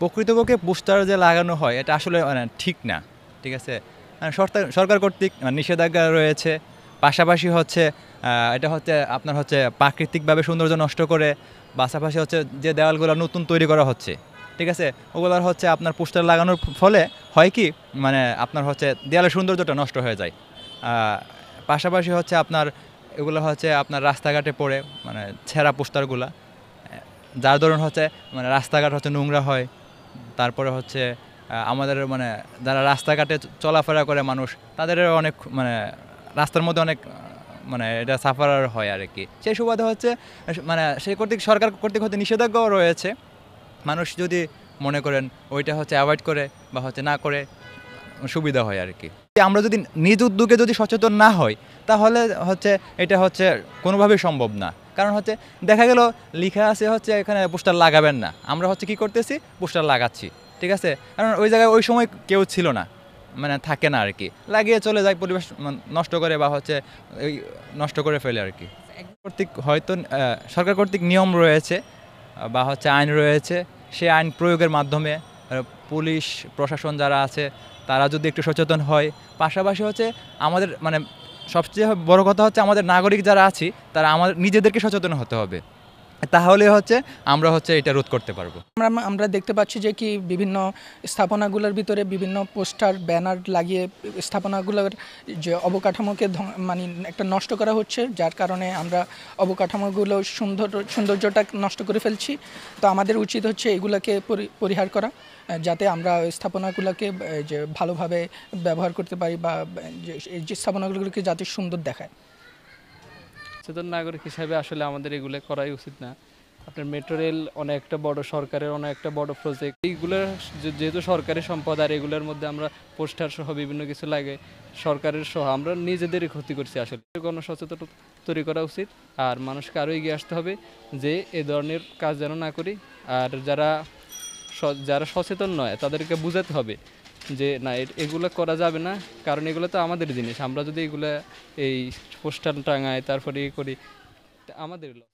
প্রকৃতপক্ষে পোস্টার যে লাগানো হয় এটা আসলে ঠিক না ঠিক আছে সরকার কর্তৃক নিষেধাজ্ঞা রয়েছে পাশাপাশি হচ্ছে এটা হচ্ছে আপনার হচ্ছে প্রাকৃতিকভাবে সৌন্দর্য নষ্ট করে পাশাপাশি হচ্ছে যে দেওয়ালগুলো নতুন তৈরি করা হচ্ছে ঠিক আছে ওগুলোর হচ্ছে আপনার পোস্টার লাগানোর ফলে হয় কি মানে আপনার হচ্ছে দেয়ালের সৌন্দর্যটা নষ্ট হয়ে যায় পাশাপাশি হচ্ছে আপনার এগুলো হচ্ছে আপনার রাস্তাঘাটে পড়ে মানে ছেঁড়া পোস্টারগুলা যার ধরুন হচ্ছে মানে রাস্তাঘাট হচ্ছে নোংরা হয় তারপরে হচ্ছে আমাদের মানে যারা রাস্তাঘাটে চলাফেরা করে মানুষ তাদের অনেক মানে রাস্তার মধ্যে অনেক মানে এটা সাফার হয় আর কি সেই সুবাদে হচ্ছে মানে সেই কর্তৃক সরকার কর্তৃক হতে নিষেধাজ্ঞাও রয়েছে মানুষ যদি মনে করেন ওইটা হচ্ছে অ্যাভয়েড করে বা হচ্ছে না করে সুবিধা হয় আর কি আমরা যদি নিজ উদ্যোগে যদি সচেতন না হই তাহলে হচ্ছে এটা হচ্ছে কোনোভাবেই সম্ভব না কারণ হচ্ছে দেখা গেল লিখা আছে হচ্ছে এখানে পোস্টার লাগাবেন না আমরা হচ্ছে কি করতেছি পোস্টার লাগাচ্ছি ঠিক আছে কারণ ওই জায়গায় ওই সময় কেউ ছিল না মানে থাকে না আর কি লাগিয়ে চলে যায় পরিবেশ নষ্ট করে বা হচ্ছে ওই নষ্ট করে ফেলে আর কি কর্তৃক হয়তো সরকার কর্তৃক নিয়ম রয়েছে বা হচ্ছে আইন রয়েছে সে আইন প্রয়োগের মাধ্যমে পুলিশ প্রশাসন যারা আছে তারা যদি একটু সচেতন হয় পাশাপাশি হচ্ছে আমাদের মানে সবচেয়ে বড় কথা হচ্ছে আমাদের নাগরিক যারা আছি তারা আমাদের নিজেদেরকে সচেতন হতে হবে তাহলে হচ্ছে আমরা হচ্ছে এটা রোধ করতে পারবো আমরা আমরা দেখতে পাচ্ছি যে কি বিভিন্ন স্থাপনাগুলোর ভিতরে বিভিন্ন পোস্টার ব্যানার লাগিয়ে স্থাপনাগুলোর যে অবকাঠামোকে মানে একটা নষ্ট করা হচ্ছে যার কারণে আমরা অবকাঠামোগুলো সুন্দর সৌন্দর্যটা নষ্ট করে ফেলছি তো আমাদের উচিত হচ্ছে এগুলোকে পরিহার করা যাতে আমরা স্থাপনাগুলোকে যে ভালোভাবে ব্যবহার করতে পারি বা যে স্থাপনাগুলোকে যাতে সুন্দর দেখায় সচেতন নাগরিক হিসাবে আসলে আমাদের এগুলো করাই উচিত না আপনার মেট্রো রেল অনেকটা বড় সরকারের অনেকটা বড় প্রজেক্ট এইগুলোর যেহেতু সরকারি সম্পদ আর এগুলোর মধ্যে আমরা পোস্টার সহ বিভিন্ন কিছু লাগে সরকারের সহ আমরা নিজেদেরই ক্ষতি করছি আসলে গণসচেতন তৈরি করা উচিত আর মানুষকে আরও এগিয়ে আসতে হবে যে এ ধরনের কাজ যেন না করি আর যারা যারা সচেতন নয় তাদেরকে বোঝাতে হবে যে না এগুলো করা যাবে না কারণ এগুলো তো আমাদের জিনিস আমরা যদি এগুলো এই পোস্টার টাঙাই তারপরে ইয়ে করি আমাদের